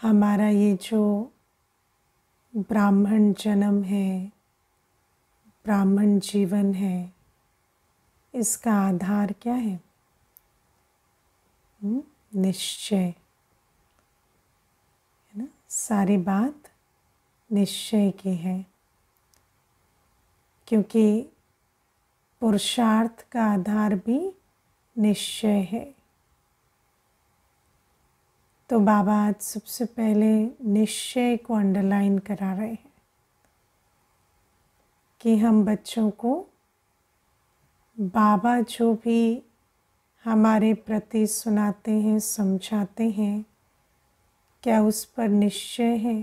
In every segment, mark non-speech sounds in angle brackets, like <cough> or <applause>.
हमारा ये जो ब्राह्मण जन्म है ब्राह्मण जीवन है इसका आधार क्या है हम्म, निश्चय है ना सारी बात निश्चय की है क्योंकि पुरुषार्थ का आधार भी निश्चय है तो बाबा आज सबसे पहले निश्चय को अंडरलाइन करा रहे हैं कि हम बच्चों को बाबा जो भी हमारे प्रति सुनाते हैं समझाते हैं क्या उस पर निश्चय है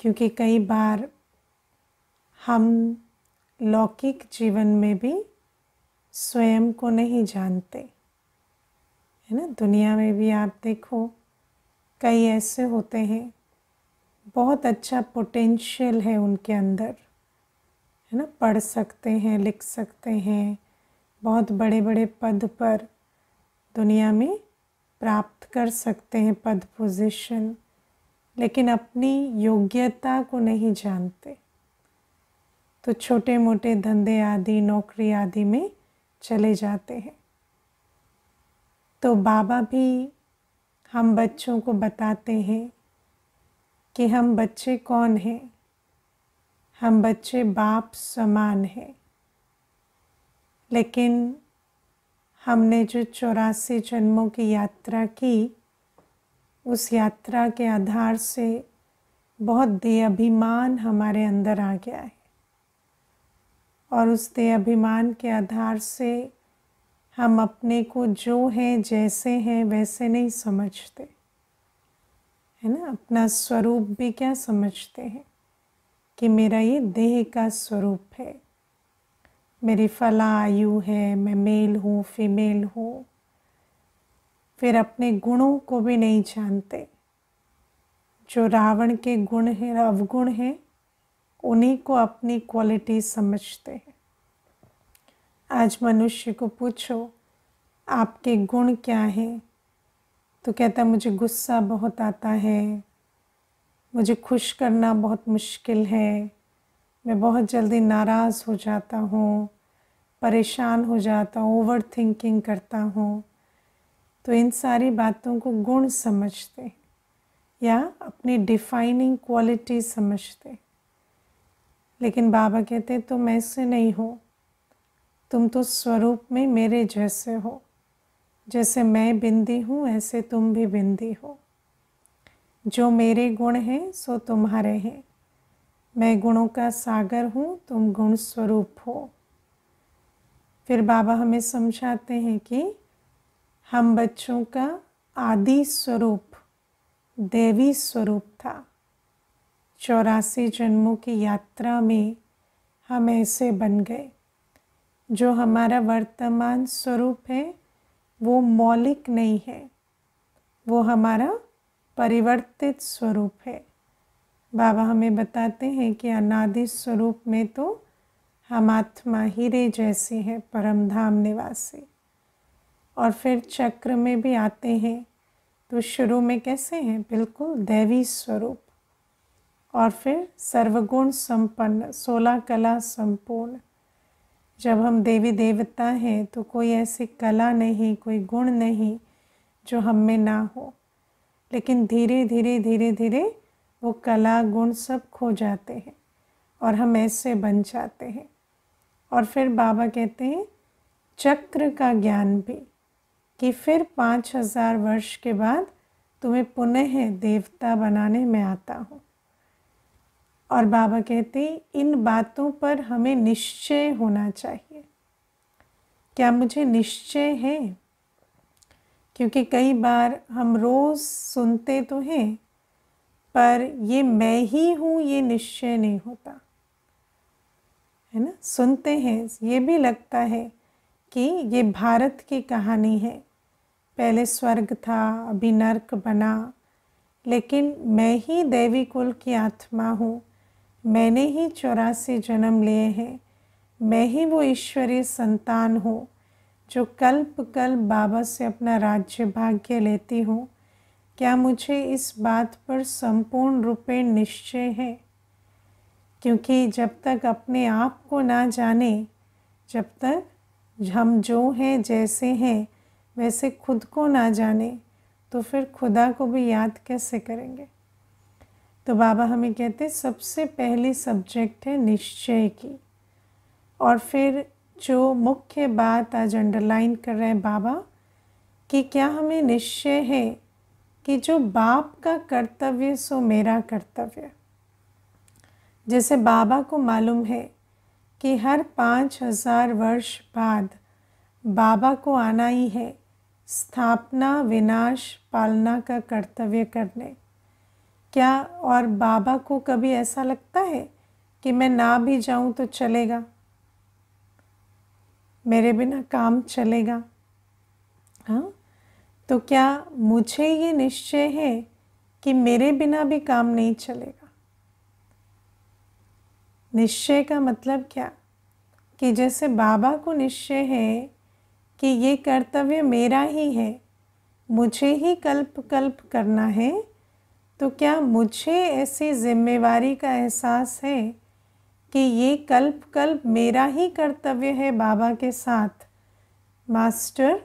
क्योंकि कई बार हम लौकिक जीवन में भी स्वयं को नहीं जानते है ना दुनिया में भी आप देखो कई ऐसे होते हैं बहुत अच्छा पोटेंशियल है उनके अंदर है ना पढ़ सकते हैं लिख सकते हैं बहुत बड़े बड़े पद पर दुनिया में प्राप्त कर सकते हैं पद पोजीशन लेकिन अपनी योग्यता को नहीं जानते तो छोटे मोटे धंधे आदि नौकरी आदि में चले जाते हैं तो बाबा भी हम बच्चों को बताते हैं कि हम बच्चे कौन हैं हम बच्चे बाप समान हैं लेकिन हमने जो चौरासी जन्मों की यात्रा की उस यात्रा के आधार से बहुत दे अभिमान हमारे अंदर आ गया है और उस दे अभिमान के आधार से हम अपने को जो है जैसे हैं वैसे नहीं समझते है ना अपना स्वरूप भी क्या समझते हैं कि मेरा ये देह का स्वरूप है मेरी फला आयु है मैं मेल हूँ फीमेल हूँ फिर अपने गुणों को भी नहीं जानते जो रावण के गुण हैं अवगुण हैं उन्हीं को अपनी क्वालिटी समझते हैं आज मनुष्य को पूछो आपके गुण क्या हैं तो कहता है मुझे गुस्सा बहुत आता है मुझे खुश करना बहुत मुश्किल है मैं बहुत जल्दी नाराज़ हो जाता हूँ परेशान हो जाता हूँ ओवर थिंकिंग करता हूँ तो इन सारी बातों को गुण समझते या अपनी डिफाइनिंग क्वालिटी समझते लेकिन बाबा कहते तुम ऐसे नहीं हो तुम तो स्वरूप में मेरे जैसे हो जैसे मैं बिंदी हूँ ऐसे तुम भी बिंदी हो जो मेरे गुण हैं सो तुम्हारे हैं मैं गुणों का सागर हूँ तुम गुण स्वरूप हो फिर बाबा हमें समझाते हैं कि हम बच्चों का आदि स्वरूप देवी स्वरूप था चौरासी जन्मों की यात्रा में हम ऐसे बन गए जो हमारा वर्तमान स्वरूप है वो मौलिक नहीं है वो हमारा परिवर्तित स्वरूप है बाबा हमें बताते हैं कि अनादि स्वरूप में तो हम आत्मा हीरे जैसे हैं परम धाम निवासी और फिर चक्र में भी आते हैं तो शुरू में कैसे हैं बिल्कुल दैवी स्वरूप और फिर सर्वगुण संपन्न सोलह कला संपूर्ण जब हम देवी देवता हैं तो कोई ऐसी कला नहीं कोई गुण नहीं जो हम में ना हो लेकिन धीरे धीरे धीरे धीरे वो कला गुण सब खो जाते हैं और हम ऐसे बन जाते हैं और फिर बाबा कहते हैं चक्र का ज्ञान भी कि फिर पाँच हज़ार वर्ष के बाद तुम्हें पुनः देवता बनाने में आता हूँ और बाबा कहते हैं इन बातों पर हमें निश्चय होना चाहिए क्या मुझे निश्चय है क्योंकि कई बार हम रोज़ सुनते तो हैं पर ये मैं ही हूँ ये निश्चय नहीं होता है ना सुनते हैं ये भी लगता है कि ये भारत की कहानी है पहले स्वर्ग था अभी नर्क बना लेकिन मैं ही देवी कुल की आत्मा हूँ मैंने ही चौरासी जन्म लिए हैं मैं ही वो ईश्वरीय संतान हूँ जो कल्प कल्प बाबा से अपना राज्य भाग्य लेती हूँ क्या मुझे इस बात पर संपूर्ण रूपे निश्चय है क्योंकि जब तक अपने आप को ना जाने जब तक हम जो हैं जैसे हैं वैसे खुद को ना जाने तो फिर खुदा को भी याद कैसे करेंगे तो बाबा हमें कहते हैं सबसे पहली सब्जेक्ट है निश्चय की और फिर जो मुख्य बात आज अंडरलाइन कर रहे हैं बाबा कि क्या हमें निश्चय है कि जो बाप का कर्तव्य सो मेरा कर्तव्य जैसे बाबा को मालूम है कि हर पाँच हज़ार वर्ष बाद बाबा को आना ही है स्थापना विनाश पालना का कर्तव्य करने क्या और बाबा को कभी ऐसा लगता है कि मैं ना भी जाऊं तो चलेगा मेरे बिना काम चलेगा हाँ तो क्या मुझे ये निश्चय है कि मेरे बिना भी काम नहीं चलेगा निश्चय का मतलब क्या कि जैसे बाबा को निश्चय है कि ये कर्तव्य मेरा ही है मुझे ही कल्प कल्प करना है तो क्या मुझे ऐसी जिम्मेवारी का एहसास है कि ये कल्प कल्प मेरा ही कर्तव्य है बाबा के साथ मास्टर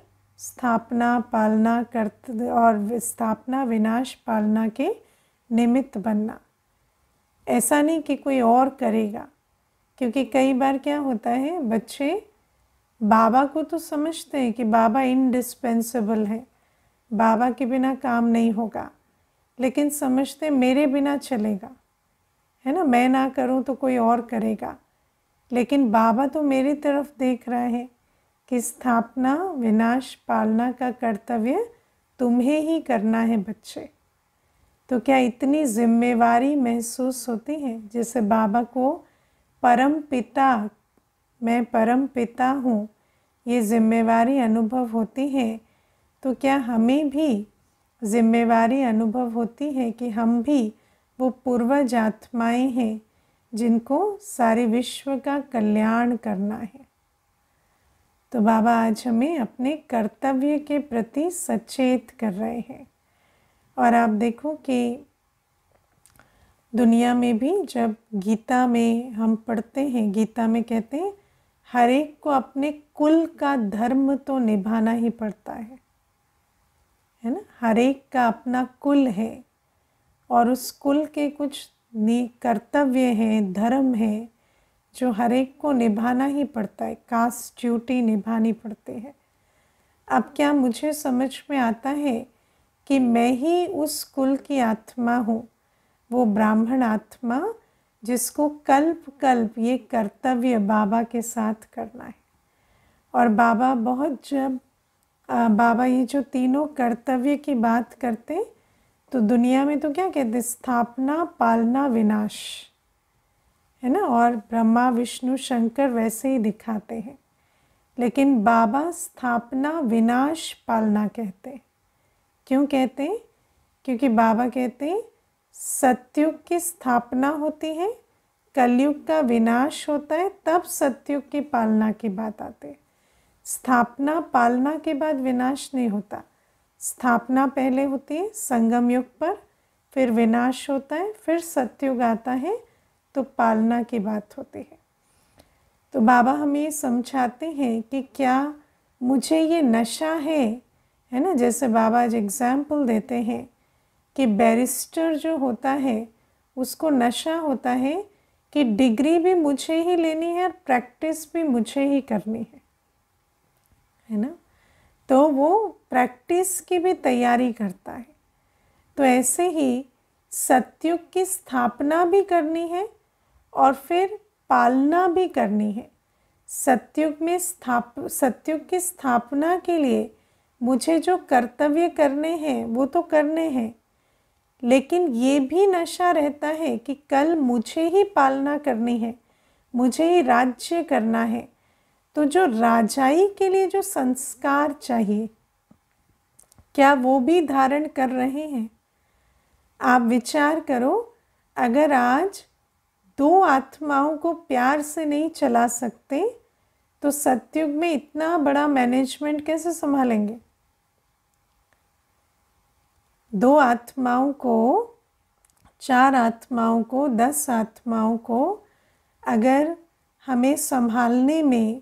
स्थापना पालना कर्त और स्थापना विनाश पालना के निमित्त बनना ऐसा नहीं कि कोई और करेगा क्योंकि कई बार क्या होता है बच्चे बाबा को तो समझते हैं कि बाबा इंडिस्पेंसेबल है बाबा के बिना काम नहीं होगा लेकिन समझते मेरे बिना चलेगा है ना मैं ना करूं तो कोई और करेगा लेकिन बाबा तो मेरी तरफ देख रहा है कि स्थापना विनाश पालना का कर्तव्य तुम्हें ही करना है बच्चे तो क्या इतनी जिम्मेवारी महसूस होती है जैसे बाबा को परम पिता मैं परम पिता हूँ ये जिम्मेवारी अनुभव होती है तो क्या हमें भी जिम्मेवारी अनुभव होती है कि हम भी वो पूर्वज आत्माएँ हैं जिनको सारे विश्व का कल्याण करना है तो बाबा आज हमें अपने कर्तव्य के प्रति सचेत कर रहे हैं और आप देखो कि दुनिया में भी जब गीता में हम पढ़ते हैं गीता में कहते हैं हर एक को अपने कुल का धर्म तो निभाना ही पड़ता है है ना हर एक का अपना कुल है और उस कुल के कुछ कर्तव्य हैं धर्म है जो हर एक को निभाना ही पड़ता है कास्ट ड्यूटी निभानी पड़ती है अब क्या मुझे समझ में आता है कि मैं ही उस कुल की आत्मा हूँ वो ब्राह्मण आत्मा जिसको कल्प कल्प ये कर्तव्य बाबा के साथ करना है और बाबा बहुत जब आ, बाबा ये जो तीनों कर्तव्य की बात करते तो दुनिया में तो क्या कहते स्थापना पालना विनाश है ना और ब्रह्मा विष्णु शंकर वैसे ही दिखाते हैं लेकिन बाबा स्थापना विनाश पालना कहते क्यों कहते क्योंकि बाबा कहते सत्युग की स्थापना होती है कलयुग का विनाश होता है तब सत्युग की पालना की बात आती है स्थापना पालना के बाद विनाश नहीं होता स्थापना पहले होती है संगम युग पर फिर विनाश होता है फिर सत्युग आता है तो पालना की बात होती है तो बाबा हमें समझाते हैं कि क्या मुझे ये नशा है है ना जैसे बाबा आज एग्ज़ाम्पल देते हैं कि बैरिस्टर जो होता है उसको नशा होता है कि डिग्री भी मुझे ही लेनी है और प्रैक्टिस भी मुझे ही करनी है है ना तो वो प्रैक्टिस की भी तैयारी करता है तो ऐसे ही सत्युग की स्थापना भी करनी है और फिर पालना भी करनी है सत्युग में स्थाप सत्युग की स्थापना के लिए मुझे जो कर्तव्य करने हैं वो तो करने हैं लेकिन ये भी नशा रहता है कि कल मुझे ही पालना करनी है मुझे ही राज्य करना है तो जो राजाई के लिए जो संस्कार चाहिए क्या वो भी धारण कर रहे हैं आप विचार करो अगर आज दो आत्माओं को प्यार से नहीं चला सकते तो सत्युग में इतना बड़ा मैनेजमेंट कैसे संभालेंगे दो आत्माओं को चार आत्माओं को दस आत्माओं को अगर हमें संभालने में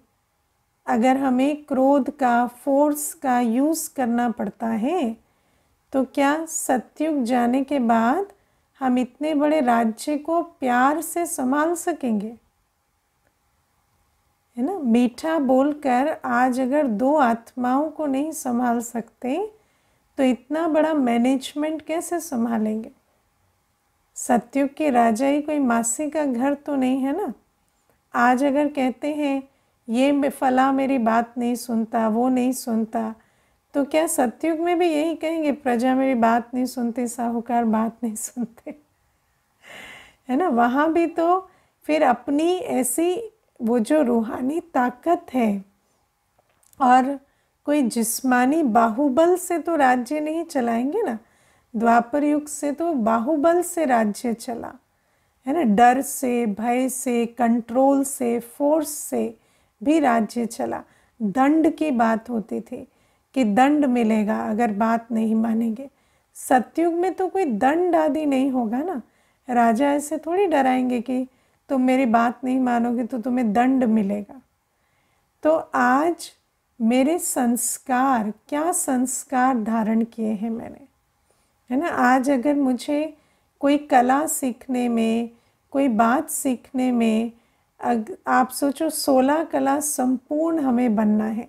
अगर हमें क्रोध का फोर्स का यूज़ करना पड़ता है तो क्या सत्युग जाने के बाद हम इतने बड़े राज्य को प्यार से संभाल सकेंगे है ना मीठा बोलकर आज अगर दो आत्माओं को नहीं संभाल सकते तो इतना बड़ा मैनेजमेंट कैसे संभालेंगे सत्युग के राजा ही कोई मासी का घर तो नहीं है ना आज अगर कहते हैं ये फला मेरी बात नहीं सुनता वो नहीं सुनता तो क्या सत्युग में भी यही कहेंगे प्रजा मेरी बात नहीं सुनती साहूकार बात नहीं सुनते है ना वहाँ भी तो फिर अपनी ऐसी वो जो रूहानी ताकत है और कोई जिस्मानी बाहुबल से तो राज्य नहीं चलाएंगे ना द्वापर युग से तो बाहुबल से राज्य चला है ना डर से भय से कंट्रोल से फोर्स से भी राज्य चला दंड की बात होती थी कि दंड मिलेगा अगर बात नहीं मानेंगे सत्युग में तो कोई दंड आदि नहीं होगा ना राजा ऐसे थोड़ी डराएंगे कि तुम मेरी बात नहीं मानोगे तो तुम्हें दंड मिलेगा तो आज मेरे संस्कार क्या संस्कार धारण किए हैं मैंने है ना आज अगर मुझे कोई कला सीखने में कोई बात सीखने में आप सोचो सोलह कला संपूर्ण हमें बनना है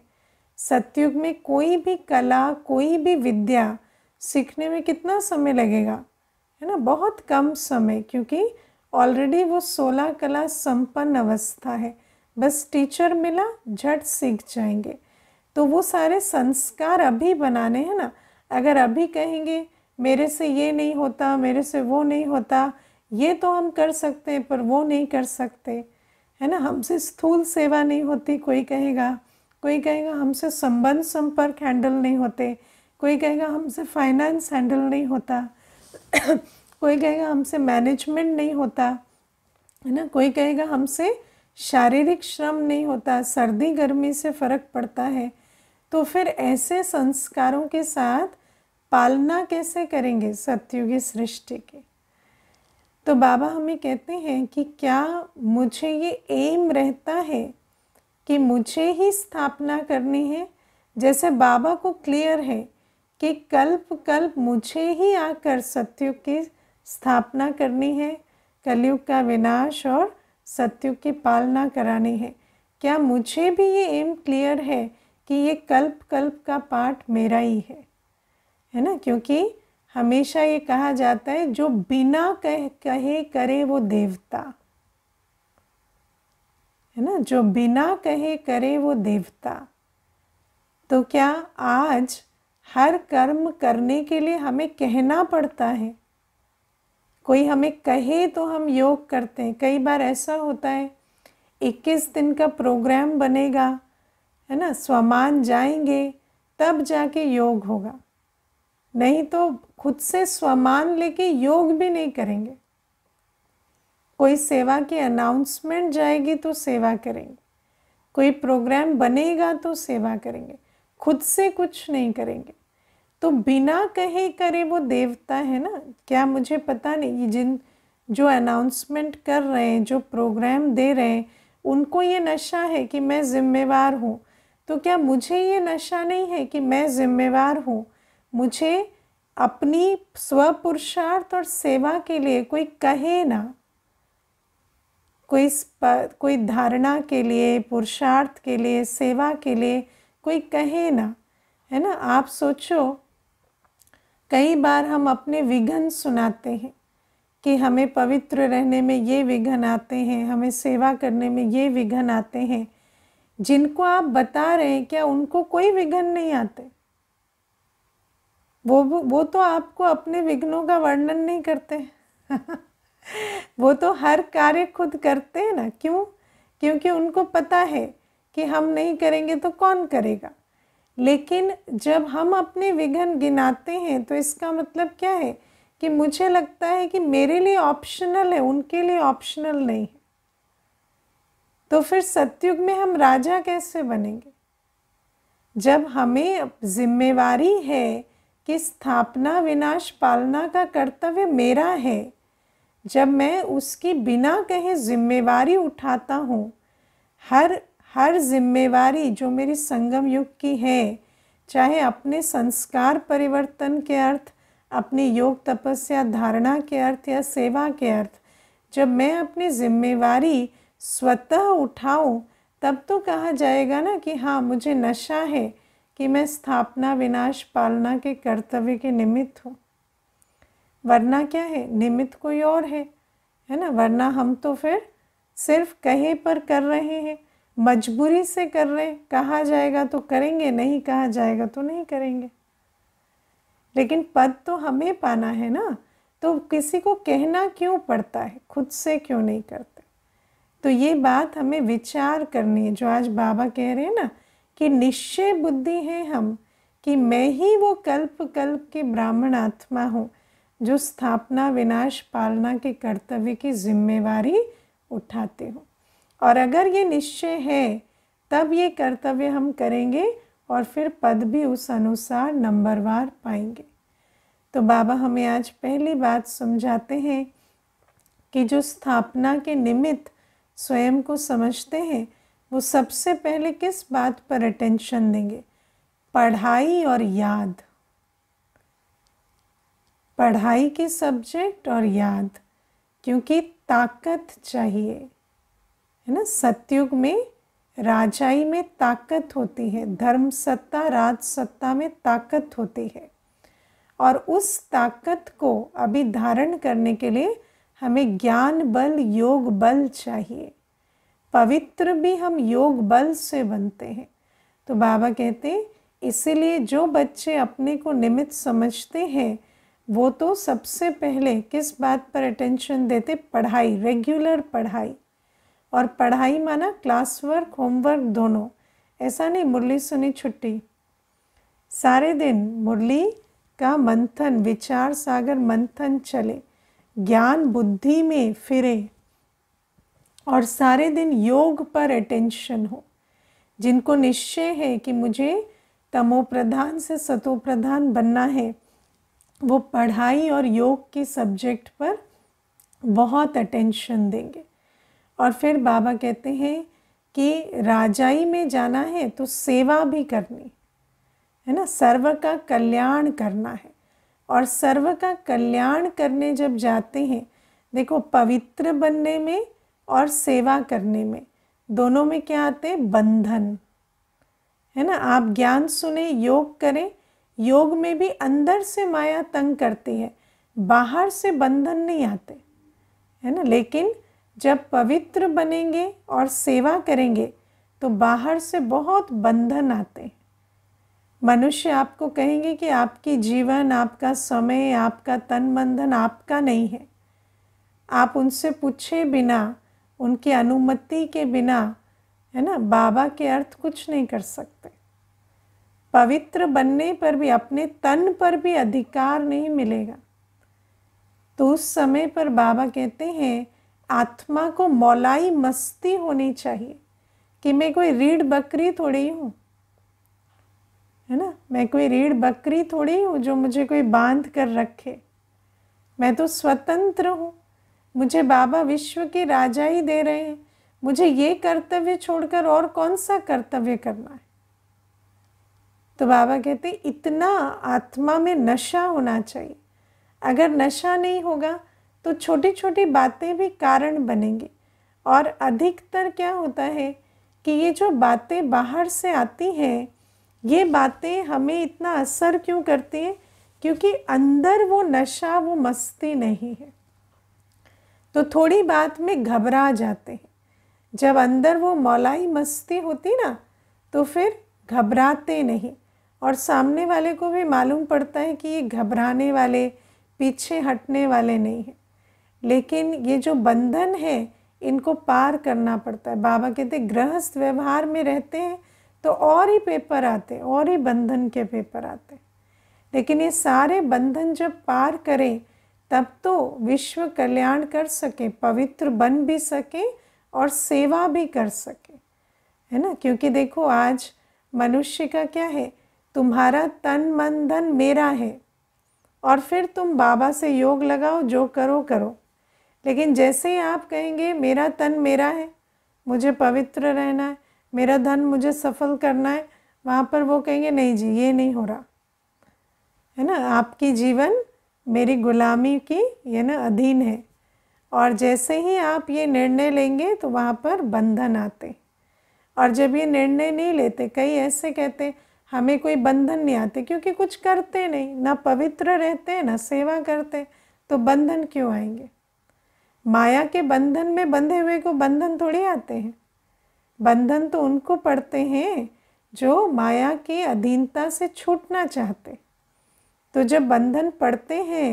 सत्युग में कोई भी कला कोई भी विद्या सीखने में कितना समय लगेगा है ना बहुत कम समय क्योंकि ऑलरेडी वो सोलह कला संपन्न अवस्था है बस टीचर मिला झट सीख जाएंगे तो वो सारे संस्कार अभी बनाने हैं ना अगर अभी कहेंगे मेरे से ये नहीं होता मेरे से वो नहीं होता ये तो हम कर सकते हैं पर वो नहीं कर सकते है ना हमसे स्थूल सेवा नहीं होती कोई कहेगा कोई कहेगा हमसे संबंध संपर्क हैंडल नहीं होते कोई कहेगा हमसे फाइनेंस हैंडल नहीं होता <coughs> कोई कहेगा हमसे मैनेजमेंट नहीं होता है ना कोई कहेगा हमसे शारीरिक श्रम नहीं होता सर्दी गर्मी से फ़र्क पड़ता है तो फिर ऐसे संस्कारों के साथ पालना कैसे करेंगे सत्युगी सृष्टि की तो बाबा हमें कहते हैं कि क्या मुझे ये एम रहता है कि मुझे ही स्थापना करनी है जैसे बाबा को क्लियर है कि कल्प कल्प मुझे ही आकर सत्युग की स्थापना करनी है कलयुग का विनाश और सत्युग की पालना करानी है क्या मुझे भी ये एम क्लियर है कि ये कल्प कल्प का पाठ मेरा ही है है ना क्योंकि हमेशा ये कहा जाता है जो बिना कह कहे करे वो देवता है ना जो बिना कहे करे वो देवता तो क्या आज हर कर्म करने के लिए हमें कहना पड़ता है कोई हमें कहे तो हम योग करते हैं कई बार ऐसा होता है 21 दिन का प्रोग्राम बनेगा है ना स्वमान जाएंगे तब जाके योग होगा नहीं तो खुद से स्वमान लेके योग भी नहीं करेंगे कोई सेवा की अनाउंसमेंट जाएगी तो सेवा करेंगे कोई प्रोग्राम बनेगा तो सेवा करेंगे खुद से कुछ नहीं करेंगे तो बिना कहे करे वो देवता है ना क्या मुझे पता नहीं जिन जो अनाउंसमेंट कर रहे हैं जो प्रोग्राम दे रहे हैं उनको ये नशा है कि मैं ज़िम्मेवार हूँ तो क्या मुझे ये नशा नहीं है कि मैं ज़िम्मेवार हूँ मुझे अपनी स्वपुरुषार्थ और सेवा के लिए कोई कहे ना कोई कोई धारणा के लिए पुरुषार्थ के लिए सेवा के लिए कोई कहे ना है ना आप सोचो कई बार हम अपने विघन सुनाते हैं कि हमें पवित्र रहने में ये विघन आते हैं हमें सेवा करने में ये विघन आते हैं जिनको आप बता रहे हैं क्या उनको कोई विघन नहीं आते वो वो तो आपको अपने विघ्नों का वर्णन नहीं करते <laughs> वो तो हर कार्य खुद करते हैं ना क्यों क्योंकि उनको पता है कि हम नहीं करेंगे तो कौन करेगा लेकिन जब हम अपने विघ्न गिनाते हैं तो इसका मतलब क्या है कि मुझे लगता है कि मेरे लिए ऑप्शनल है उनके लिए ऑप्शनल नहीं है तो फिर सत्युग में हम राजा कैसे बनेंगे जब हमें जिम्मेवारी है कि स्थापना विनाश पालना का कर्तव्य मेरा है जब मैं उसकी बिना कहे जिम्मेवारी उठाता हूँ हर हर जिम्मेवारी जो मेरी संगम युग की है चाहे अपने संस्कार परिवर्तन के अर्थ अपने योग तपस्या धारणा के अर्थ या सेवा के अर्थ जब मैं अपनी जिम्मेवारी स्वतः उठाऊँ तब तो कहा जाएगा ना कि हाँ मुझे नशा है कि मैं स्थापना विनाश पालना के कर्तव्य के निमित्त हूँ वरना क्या है निमित्त कोई और है है ना वरना हम तो फिर सिर्फ कहे पर कर रहे हैं मजबूरी से कर रहे हैं कहा जाएगा तो करेंगे नहीं कहा जाएगा तो नहीं करेंगे लेकिन पद तो हमें पाना है ना तो किसी को कहना क्यों पड़ता है खुद से क्यों नहीं करते तो ये बात हमें विचार करनी है जो आज बाबा कह रहे हैं ना कि निश्चय बुद्धि है हम कि मैं ही वो कल्प कल्प के ब्राह्मण आत्मा हूँ जो स्थापना विनाश पालना के कर्तव्य की जिम्मेवारी उठाते हो और अगर ये निश्चय है तब ये कर्तव्य हम करेंगे और फिर पद भी उस अनुसार नंबरवार पाएंगे तो बाबा हमें आज पहली बात समझाते हैं कि जो स्थापना के निमित्त स्वयं को समझते हैं वो सबसे पहले किस बात पर अटेंशन देंगे पढ़ाई और याद पढ़ाई के सब्जेक्ट और याद क्योंकि ताकत चाहिए है ना सत्युग में राजाई में ताकत होती है धर्म सत्ता राज सत्ता में ताकत होती है और उस ताकत को अभी धारण करने के लिए हमें ज्ञान बल योग बल चाहिए पवित्र भी हम योग बल से बनते हैं तो बाबा कहते हैं इसीलिए जो बच्चे अपने को निमित्त समझते हैं वो तो सबसे पहले किस बात पर अटेंशन देते पढ़ाई रेगुलर पढ़ाई और पढ़ाई माना क्लास वर्क होमवर्क दोनों ऐसा नहीं मुरली सुनी छुट्टी सारे दिन मुरली का मंथन विचार सागर मंथन चले ज्ञान बुद्धि में फिरे और सारे दिन योग पर अटेंशन हो जिनको निश्चय है कि मुझे तमोप्रधान से सतोप्रधान बनना है वो पढ़ाई और योग के सब्जेक्ट पर बहुत अटेंशन देंगे और फिर बाबा कहते हैं कि राजाई में जाना है तो सेवा भी करनी है ना सर्व का कल्याण करना है और सर्व का कल्याण करने जब जाते हैं देखो पवित्र बनने में और सेवा करने में दोनों में क्या आते हैं बंधन है ना आप ज्ञान सुने योग करें योग में भी अंदर से माया तंग करती है बाहर से बंधन नहीं आते है ना लेकिन जब पवित्र बनेंगे और सेवा करेंगे तो बाहर से बहुत बंधन आते हैं मनुष्य आपको कहेंगे कि आपकी जीवन आपका समय आपका तन बंधन आपका नहीं है आप उनसे पूछे बिना उनकी अनुमति के बिना है ना बाबा के अर्थ कुछ नहीं कर सकते पवित्र बनने पर भी अपने तन पर भी अधिकार नहीं मिलेगा तो उस समय पर बाबा कहते हैं आत्मा को मौलाई मस्ती होनी चाहिए कि मैं कोई रीढ़ बकरी थोड़ी हूँ है ना मैं कोई रीढ़ बकरी थोड़ी हूँ जो मुझे कोई बांध कर रखे मैं तो स्वतंत्र हूँ मुझे बाबा विश्व के राजा ही दे रहे हैं मुझे ये कर्तव्य छोड़कर और कौन सा कर्तव्य करना है तो बाबा कहते इतना आत्मा में नशा होना चाहिए अगर नशा नहीं होगा तो छोटी छोटी बातें भी कारण बनेंगे और अधिकतर क्या होता है कि ये जो बातें बाहर से आती हैं ये बातें हमें इतना असर क्यों करती हैं क्योंकि अंदर वो नशा वो मस्ती नहीं है तो थोड़ी बात में घबरा जाते हैं जब अंदर वो मौलाई मस्ती होती ना तो फिर घबराते नहीं और सामने वाले को भी मालूम पड़ता है कि ये घबराने वाले पीछे हटने वाले नहीं हैं लेकिन ये जो बंधन है इनको पार करना पड़ता है बाबा कहते गृहस्थ व्यवहार में रहते हैं तो और ही पेपर आते हैं और ही बंधन के पेपर आते हैं लेकिन ये सारे बंधन जब पार करें तब तो विश्व कल्याण कर सके पवित्र बन भी सके और सेवा भी कर सके है ना क्योंकि देखो आज मनुष्य का क्या है तुम्हारा तन मन धन मेरा है और फिर तुम बाबा से योग लगाओ जो करो करो लेकिन जैसे ही आप कहेंगे मेरा तन मेरा है मुझे पवित्र रहना है मेरा धन मुझे सफल करना है वहाँ पर वो कहेंगे नहीं जी ये नहीं हो रहा है ना आपकी जीवन मेरी गुलामी की ये ना अधीन है और जैसे ही आप ये निर्णय लेंगे तो वहाँ पर बंधन आते और जब ये निर्णय नहीं लेते कई ऐसे कहते हमें कोई बंधन नहीं आते क्योंकि कुछ करते नहीं ना पवित्र रहते ना सेवा करते तो बंधन क्यों आएंगे माया के बंधन में बंधे हुए को बंधन थोड़ी आते हैं बंधन तो उनको पड़ते हैं जो माया की अधीनता से छूटना चाहते तो जब बंधन पढ़ते हैं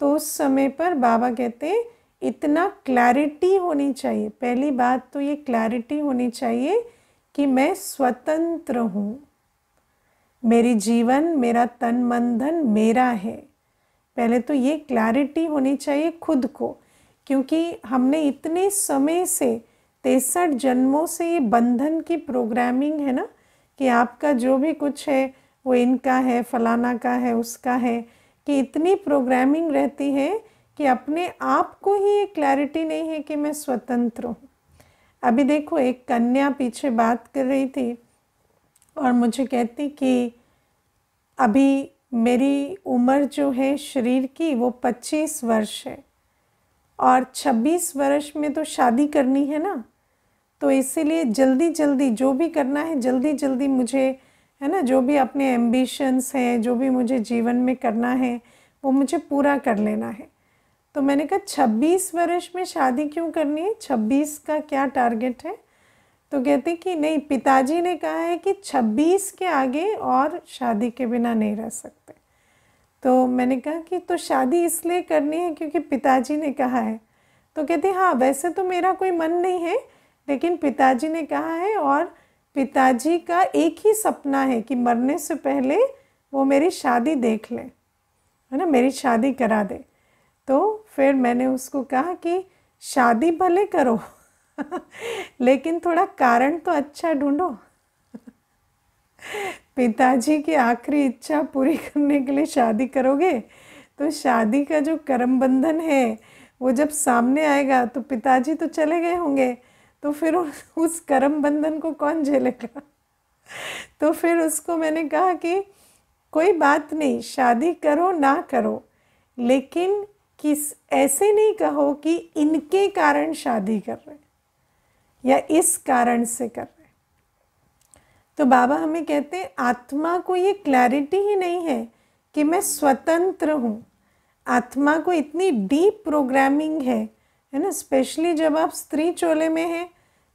तो उस समय पर बाबा कहते हैं इतना क्लैरिटी होनी चाहिए पहली बात तो ये क्लैरिटी होनी चाहिए कि मैं स्वतंत्र हूँ मेरी जीवन मेरा तन मन धन मेरा है पहले तो ये क्लैरिटी होनी चाहिए खुद को क्योंकि हमने इतने समय से तिरसठ जन्मों से ये बंधन की प्रोग्रामिंग है ना कि आपका जो भी कुछ है वो इनका है फलाना का है उसका है कि इतनी प्रोग्रामिंग रहती है कि अपने आप को ही ये क्लैरिटी नहीं है कि मैं स्वतंत्र हूँ अभी देखो एक कन्या पीछे बात कर रही थी और मुझे कहती कि अभी मेरी उम्र जो है शरीर की वो 25 वर्ष है और 26 वर्ष में तो शादी करनी है ना तो इसीलिए जल्दी जल्दी जो भी करना है जल्दी जल्दी मुझे है ना जो भी अपने एम्बिशंस हैं जो भी मुझे जीवन में करना है वो मुझे पूरा कर लेना है तो मैंने कहा छब्बीस वर्ष में शादी क्यों करनी है छब्बीस का क्या टारगेट है तो कहते कि नहीं पिताजी ने कहा है कि छब्बीस के आगे और शादी के बिना नहीं रह सकते तो मैंने कहा कि तो शादी इसलिए करनी है क्योंकि पिताजी ने कहा है तो कहते हाँ वैसे तो मेरा कोई मन नहीं है लेकिन पिताजी ने कहा है और पिताजी का एक ही सपना है कि मरने से पहले वो मेरी शादी देख ले है ना मेरी शादी करा दे तो फिर मैंने उसको कहा कि शादी भले करो <laughs> लेकिन थोड़ा कारण तो अच्छा ढूंढो पिताजी की आखिरी इच्छा पूरी करने के लिए शादी करोगे तो शादी का जो कर्म बंधन है वो जब सामने आएगा तो पिताजी तो चले गए होंगे तो फिर उस कर्म बंधन को कौन झेलेगा तो फिर उसको मैंने कहा कि कोई बात नहीं शादी करो ना करो लेकिन किस ऐसे नहीं कहो कि इनके कारण शादी कर रहे या इस कारण से कर रहे तो बाबा हमें कहते हैं आत्मा को ये क्लैरिटी ही नहीं है कि मैं स्वतंत्र हूँ आत्मा को इतनी डीप प्रोग्रामिंग है है ना स्पेशली जब आप स्त्री चोले में हैं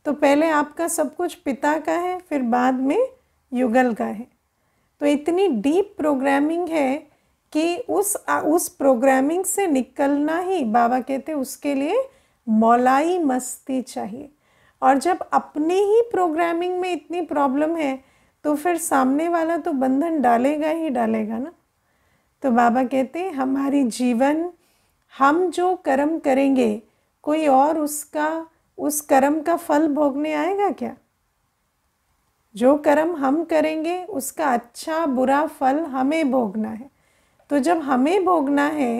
तो पहले आपका सब कुछ पिता का है फिर बाद में युगल का है तो इतनी डीप प्रोग्रामिंग है कि उस उस प्रोग्रामिंग से निकलना ही बाबा कहते उसके लिए मौलाई मस्ती चाहिए और जब अपने ही प्रोग्रामिंग में इतनी प्रॉब्लम है तो फिर सामने वाला तो बंधन डालेगा ही डालेगा ना तो बाबा कहते हमारी जीवन हम जो कर्म करेंगे कोई और उसका उस कर्म का फल भोगने आएगा क्या जो कर्म हम करेंगे उसका अच्छा बुरा फल हमें भोगना है तो जब हमें भोगना है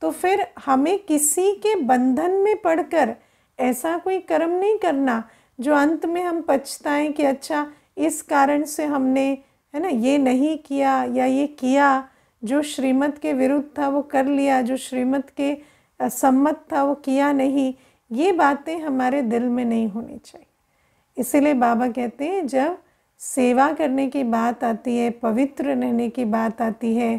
तो फिर हमें किसी के बंधन में पढ़कर ऐसा कोई कर्म नहीं करना जो अंत में हम पछताएं कि अच्छा इस कारण से हमने है ना ये नहीं किया या ये किया जो श्रीमत के विरुद्ध था वो कर लिया जो श्रीमत के सम्मत था वो किया नहीं ये बातें हमारे दिल में नहीं होनी चाहिए इसीलिए बाबा कहते हैं जब सेवा करने की बात आती है पवित्र रहने की बात आती है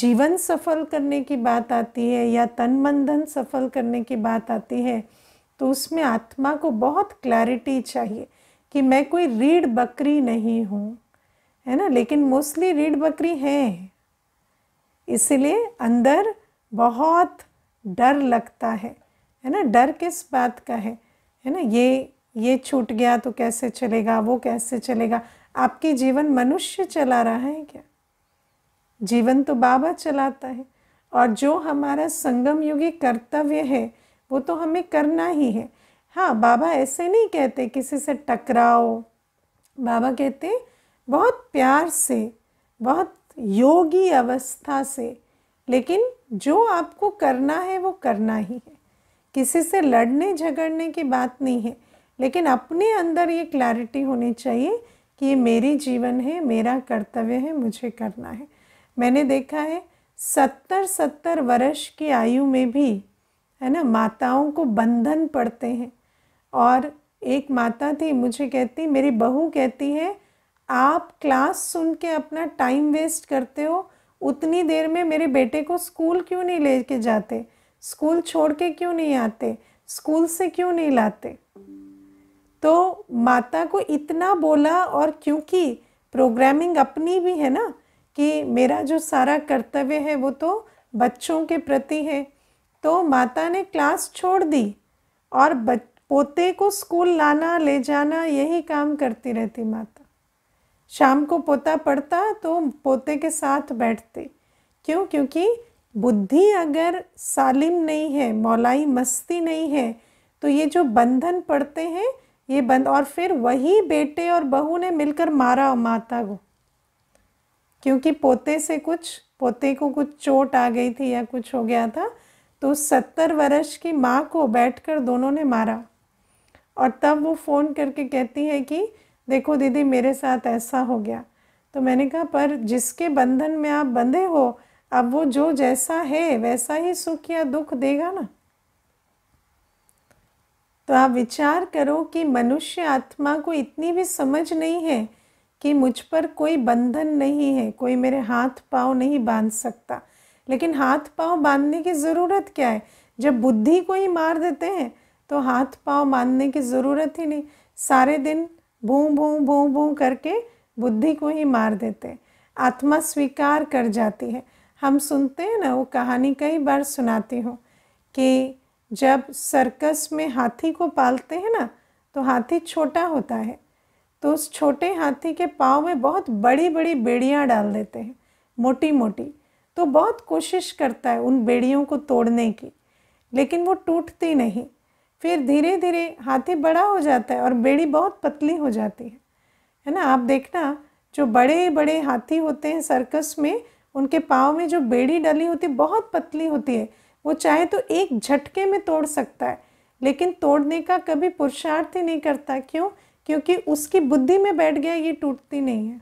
जीवन सफल करने की बात आती है या तन बंधन सफल करने की बात आती है तो उसमें आत्मा को बहुत क्लैरिटी चाहिए कि मैं कोई रीढ़ बकरी नहीं हूँ है ना लेकिन मोस्टली रीढ़ बकरी है इसलिए अंदर बहुत डर लगता है है ना डर किस बात का है है ना ये ये छूट गया तो कैसे चलेगा वो कैसे चलेगा आपके जीवन मनुष्य चला रहा है क्या जीवन तो बाबा चलाता है और जो हमारा संगम युगी कर्तव्य है वो तो हमें करना ही है हाँ बाबा ऐसे नहीं कहते किसी से टकराओ बाबा कहते बहुत प्यार से बहुत योगी अवस्था से लेकिन जो आपको करना है वो करना ही है किसी से लड़ने झगड़ने की बात नहीं है लेकिन अपने अंदर ये क्लैरिटी होनी चाहिए कि ये मेरी जीवन है मेरा कर्तव्य है मुझे करना है मैंने देखा है सत्तर सत्तर वर्ष की आयु में भी है ना माताओं को बंधन पड़ते हैं और एक माता थी मुझे कहती मेरी बहू कहती है आप क्लास सुन के अपना टाइम वेस्ट करते हो उतनी देर में मेरे बेटे को स्कूल क्यों नहीं ले के जाते स्कूल छोड़ के क्यों नहीं आते स्कूल से क्यों नहीं लाते तो माता को इतना बोला और क्योंकि प्रोग्रामिंग अपनी भी है ना कि मेरा जो सारा कर्तव्य है वो तो बच्चों के प्रति है तो माता ने क्लास छोड़ दी और पोते को स्कूल लाना ले जाना यही काम करती रहती माता शाम को पोता पढ़ता तो पोते के साथ बैठती क्यों क्योंकि बुद्धि अगर सालिम नहीं है मौलाई मस्ती नहीं है तो ये जो बंधन पड़ते हैं ये बंद और फिर वही बेटे और बहू ने मिलकर मारा माता को क्योंकि पोते से कुछ पोते को कुछ चोट आ गई थी या कुछ हो गया था तो सत्तर वर्ष की माँ को बैठकर दोनों ने मारा और तब वो फ़ोन करके कहती है कि देखो दीदी मेरे साथ ऐसा हो गया तो मैंने कहा पर जिसके बंधन में आप बंधे हो अब वो जो जैसा है वैसा ही सुख या दुख देगा ना तो आप विचार करो कि मनुष्य आत्मा को इतनी भी समझ नहीं है कि मुझ पर कोई बंधन नहीं है कोई मेरे हाथ पाँव नहीं बांध सकता लेकिन हाथ पाँव बांधने की ज़रूरत क्या है जब बुद्धि को ही मार देते हैं तो हाथ पाँव बांधने की ज़रूरत ही नहीं सारे दिन भूँ भूँ भूँ भूँ करके बुद्धि को ही मार देते हैं आत्मा स्वीकार कर जाती है हम सुनते हैं ना वो कहानी कई बार सुनाती हूँ कि जब सर्कस में हाथी को पालते हैं ना तो हाथी छोटा होता है तो उस छोटे हाथी के पाँव में बहुत बड़ी बड़ी बेड़ियाँ डाल देते हैं मोटी मोटी तो बहुत कोशिश करता है उन बेड़ियों को तोड़ने की लेकिन वो टूटती नहीं फिर धीरे धीरे हाथी बड़ा हो जाता है और बेड़ी बहुत पतली हो जाती है है ना आप देखना जो बड़े बड़े हाथी होते हैं सर्कस में उनके पाँव में जो बेड़ी डली होती है बहुत पतली होती है वो चाहे तो एक झटके में तोड़ सकता है लेकिन तोड़ने का कभी पुरुषार्थ ही नहीं करता क्यों क्योंकि उसकी बुद्धि में बैठ गया ये टूटती नहीं है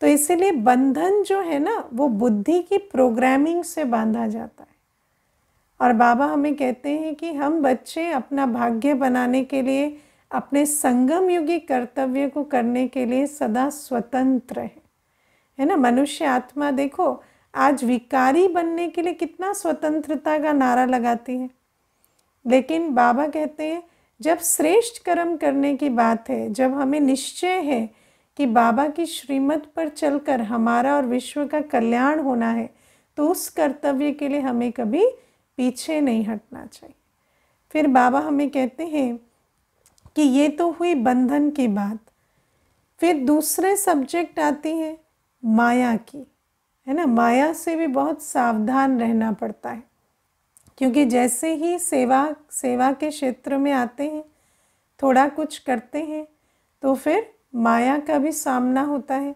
तो इसीलिए बंधन जो है ना वो बुद्धि की प्रोग्रामिंग से बांधा जाता है और बाबा हमें कहते हैं कि हम बच्चे अपना भाग्य बनाने के लिए अपने संगम युगी कर्तव्य को करने के लिए सदा स्वतंत्र हैं है ना मनुष्य आत्मा देखो आज विकारी बनने के लिए कितना स्वतंत्रता का नारा लगाती है लेकिन बाबा कहते हैं जब श्रेष्ठ कर्म करने की बात है जब हमें निश्चय है कि बाबा की श्रीमत पर चलकर हमारा और विश्व का कल्याण होना है तो उस कर्तव्य के लिए हमें कभी पीछे नहीं हटना चाहिए फिर बाबा हमें कहते हैं कि ये तो हुई बंधन की बात फिर दूसरे सब्जेक्ट आती है माया की है ना माया से भी बहुत सावधान रहना पड़ता है क्योंकि जैसे ही सेवा सेवा के क्षेत्र में आते हैं थोड़ा कुछ करते हैं तो फिर माया का भी सामना होता है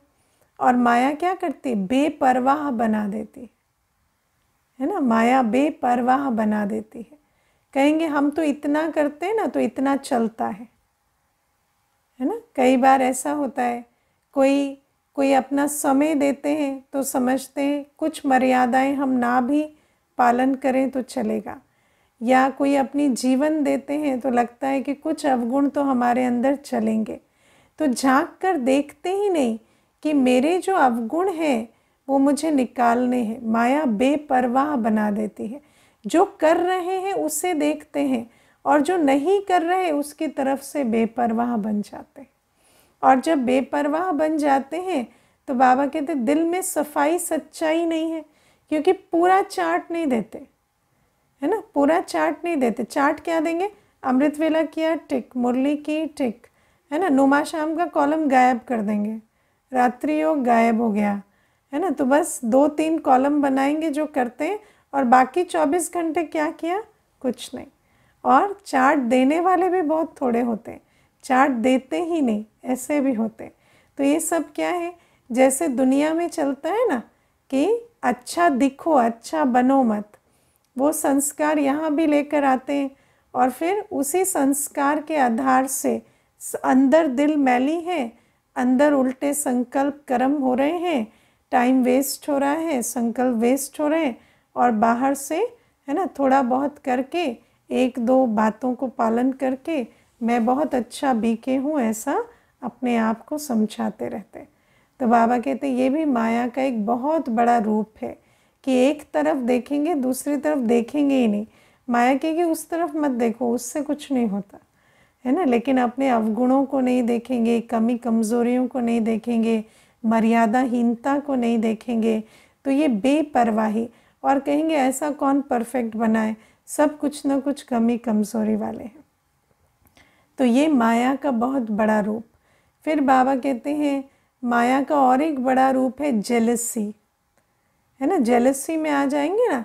और माया क्या करती है बेपरवाह बना देती है है ना माया बेपरवाह बना देती है कहेंगे हम तो इतना करते हैं ना तो इतना चलता है है ना कई बार ऐसा होता है कोई कोई अपना समय देते हैं तो समझते हैं कुछ मर्यादाएं हम ना भी पालन करें तो चलेगा या कोई अपनी जीवन देते हैं तो लगता है कि कुछ अवगुण तो हमारे अंदर चलेंगे तो झांक कर देखते ही नहीं कि मेरे जो अवगुण हैं वो मुझे निकालने हैं माया बेपरवाह बना देती है जो कर रहे हैं उसे देखते हैं और जो नहीं कर रहे उसकी तरफ से बेपरवाह बन जाते हैं और जब बेपरवाह बन जाते हैं तो बाबा कहते दिल में सफाई सच्चाई नहीं है क्योंकि पूरा चाट नहीं देते है ना पूरा चाट नहीं देते चाट क्या देंगे अमृत वेला किया टिक मुरली की टिक है ना नुमा शाम का कॉलम गायब कर देंगे रात्रि योग गायब हो गया है ना तो बस दो तीन कॉलम बनाएंगे जो करते हैं और बाकी चौबीस घंटे क्या किया कुछ नहीं और चाट देने वाले भी बहुत थोड़े होते हैं चाट देते ही नहीं ऐसे भी होते तो ये सब क्या है जैसे दुनिया में चलता है ना कि अच्छा दिखो अच्छा बनो मत वो संस्कार यहाँ भी लेकर आते हैं और फिर उसी संस्कार के आधार से अंदर दिल मैली है अंदर उल्टे संकल्प कर्म हो रहे हैं टाइम वेस्ट हो रहा है संकल्प वेस्ट हो रहे हैं और बाहर से है ना थोड़ा बहुत करके एक दो बातों को पालन करके मैं बहुत अच्छा बीके हूँ ऐसा अपने आप को समझाते रहते तो बाबा कहते ये भी माया का एक बहुत बड़ा रूप है कि एक तरफ देखेंगे दूसरी तरफ देखेंगे ही नहीं माया के कि उस तरफ मत देखो उससे कुछ नहीं होता है ना लेकिन अपने अवगुणों को नहीं देखेंगे कमी कमजोरियों को नहीं देखेंगे मर्यादाहीनता को नहीं देखेंगे तो ये बेपरवाही और कहेंगे ऐसा कौन परफेक्ट बनाए सब कुछ ना कुछ कमी कमजोरी वाले हैं तो ये माया का बहुत बड़ा रूप फिर बाबा कहते हैं माया का और एक बड़ा रूप है जेलसी है ना जेलसी में आ जाएंगे ना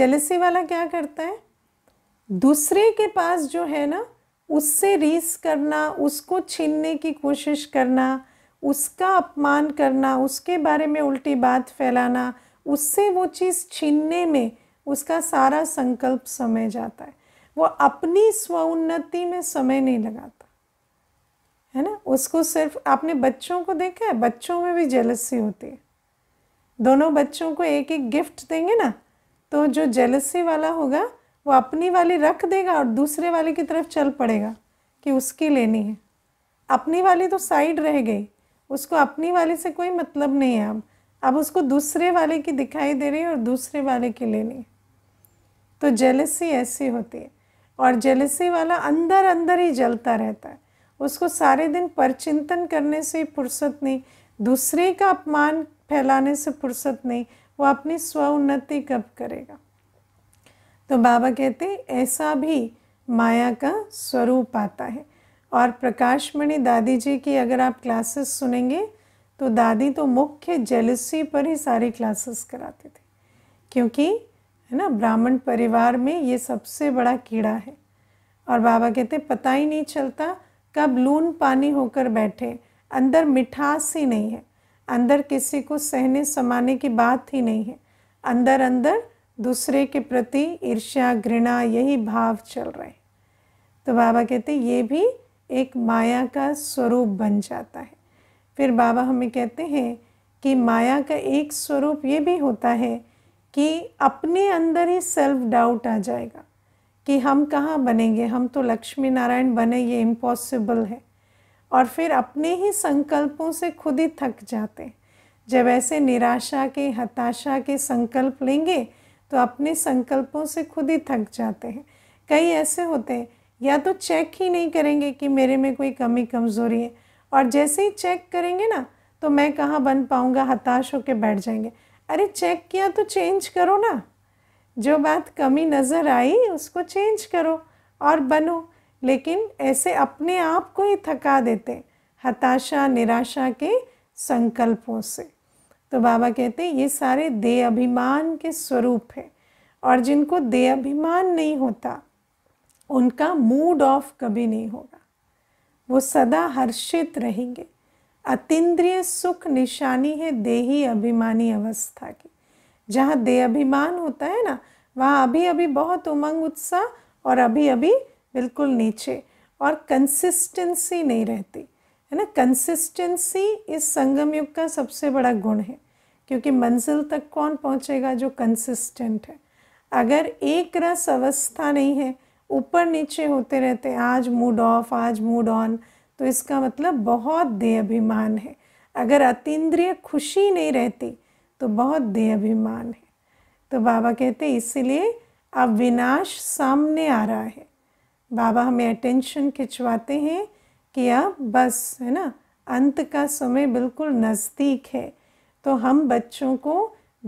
जेलसी वाला क्या करता है दूसरे के पास जो है ना उससे रीस करना उसको छीनने की कोशिश करना उसका अपमान करना उसके बारे में उल्टी बात फैलाना उससे वो चीज़ छीनने में उसका सारा संकल्प समय जाता है वो अपनी स्वउन्नति में समय नहीं लगाता है ना उसको सिर्फ आपने बच्चों को देखा है बच्चों में भी जेलसी होती है दोनों बच्चों को एक एक गिफ्ट देंगे ना तो जो जेलसी वाला होगा वो अपनी वाली रख देगा और दूसरे वाले की तरफ चल पड़ेगा कि उसकी लेनी है अपनी वाली तो साइड रह गई उसको अपनी वाली से कोई मतलब नहीं है अब अब उसको दूसरे वाले की दिखाई दे रही है और दूसरे वाले की लेनी है तो जेलसी ऐसी होती है और जेलसी वाला अंदर अंदर ही जलता रहता है उसको सारे दिन परचिंतन करने से ही फुर्सत नहीं दूसरे का अपमान फैलाने से फुर्सत नहीं वो अपनी स्व उन्नति कब करेगा तो बाबा कहते ऐसा भी माया का स्वरूप आता है और प्रकाशमणि दादी जी की अगर आप क्लासेस सुनेंगे तो दादी तो मुख्य जेलसी पर ही सारी क्लासेस कराती थी क्योंकि है ना ब्राह्मण परिवार में ये सबसे बड़ा कीड़ा है और बाबा कहते पता ही नहीं चलता कब लून पानी होकर बैठे अंदर मिठास ही नहीं है अंदर किसी को सहने समाने की बात ही नहीं है अंदर अंदर दूसरे के प्रति ईर्ष्या घृणा यही भाव चल रहे हैं तो बाबा कहते ये भी एक माया का स्वरूप बन जाता है फिर बाबा हमें कहते हैं कि माया का एक स्वरूप ये भी होता है कि अपने अंदर ही सेल्फ डाउट आ जाएगा कि हम कहाँ बनेंगे हम तो लक्ष्मी नारायण बने ये इम्पॉसिबल है और फिर अपने ही संकल्पों से खुद ही थक जाते हैं जब ऐसे निराशा के हताशा के संकल्प लेंगे तो अपने संकल्पों से खुद ही थक जाते हैं कई ऐसे होते हैं या तो चेक ही नहीं करेंगे कि मेरे में कोई कमी कमज़ोरी है और जैसे ही चेक करेंगे ना तो मैं कहाँ बन पाऊँगा हताश होकर बैठ जाएंगे अरे चेक किया तो चेंज करो ना जो बात कमी नज़र आई उसको चेंज करो और बनो लेकिन ऐसे अपने आप को ही थका देते हताशा निराशा के संकल्पों से तो बाबा कहते हैं ये सारे दे अभिमान के स्वरूप हैं और जिनको दे अभिमान नहीं होता उनका मूड ऑफ कभी नहीं होगा वो सदा हर्षित रहेंगे अतिद्रिय सुख निशानी है देही अभिमानी अवस्था की जहाँ दे अभिमान होता है ना वहाँ अभी अभी बहुत उमंग उत्साह और अभी अभी बिल्कुल नीचे और कंसिस्टेंसी नहीं रहती है ना कंसिस्टेंसी इस संगम युग का सबसे बड़ा गुण है क्योंकि मंजिल तक कौन पहुँचेगा जो कंसिस्टेंट है अगर एक रस अवस्था नहीं है ऊपर नीचे होते रहते आज मूड ऑफ आज मूड ऑन तो इसका मतलब बहुत देहाभिमान अभिमान है अगर अतीन्द्रिय खुशी नहीं रहती तो बहुत देहाभिमान अभिमान है तो बाबा कहते इसलिए अब विनाश सामने आ रहा है बाबा हमें अटेंशन खिंचवाते हैं कि अब बस है ना अंत का समय बिल्कुल नज़दीक है तो हम बच्चों को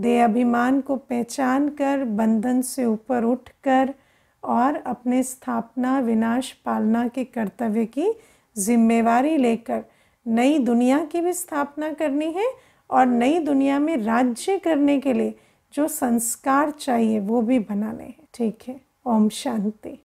दे अभिमान को पहचान कर बंधन से ऊपर उठकर और अपने स्थापना विनाश पालना के कर्तव्य की जिम्मेवारी लेकर नई दुनिया की भी स्थापना करनी है और नई दुनिया में राज्य करने के लिए जो संस्कार चाहिए वो भी बनाने हैं ठीक है ओम शांति